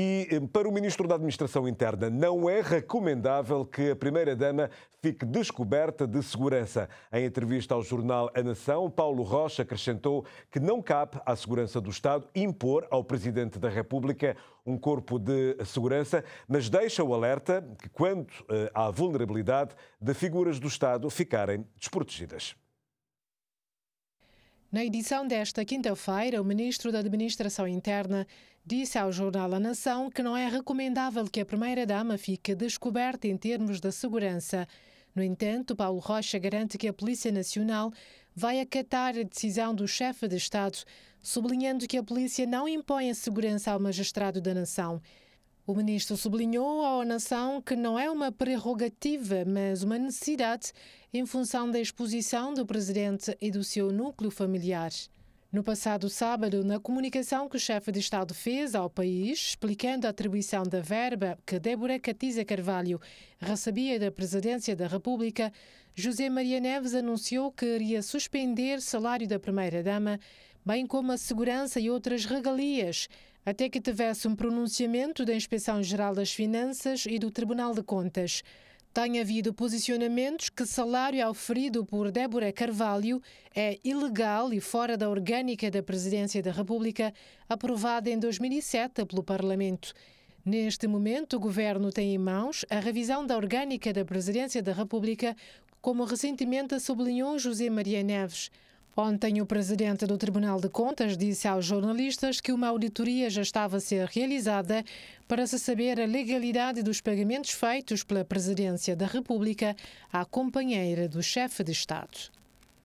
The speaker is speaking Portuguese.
E eh, para o Ministro da Administração Interna, não é recomendável que a Primeira-Dama fique descoberta de segurança. Em entrevista ao jornal A Nação, Paulo Rocha acrescentou que não cabe à segurança do Estado impor ao Presidente da República um corpo de segurança, mas deixa o alerta que, quanto eh, à vulnerabilidade de figuras do Estado ficarem desprotegidas. Na edição desta quinta-feira, o ministro da Administração Interna disse ao jornal A Nação que não é recomendável que a primeira-dama fique descoberta em termos de segurança. No entanto, Paulo Rocha garante que a Polícia Nacional vai acatar a decisão do chefe de Estado, sublinhando que a polícia não impõe a segurança ao magistrado da nação. O ministro sublinhou à nação que não é uma prerrogativa, mas uma necessidade em função da exposição do presidente e do seu núcleo familiar. No passado sábado, na comunicação que o chefe de Estado fez ao país, explicando a atribuição da verba que Débora Catiza Carvalho recebia da Presidência da República, José Maria Neves anunciou que iria suspender salário da primeira-dama, bem como a segurança e outras regalias até que tivesse um pronunciamento da Inspeção Geral das Finanças e do Tribunal de Contas. Tem havido posicionamentos que salário oferido por Débora Carvalho é ilegal e fora da orgânica da Presidência da República, aprovada em 2007 pelo Parlamento. Neste momento, o Governo tem em mãos a revisão da orgânica da Presidência da República, como recentemente sublinhou José Maria Neves. Ontem, o presidente do Tribunal de Contas disse aos jornalistas que uma auditoria já estava a ser realizada para se saber a legalidade dos pagamentos feitos pela Presidência da República à companheira do chefe de Estado.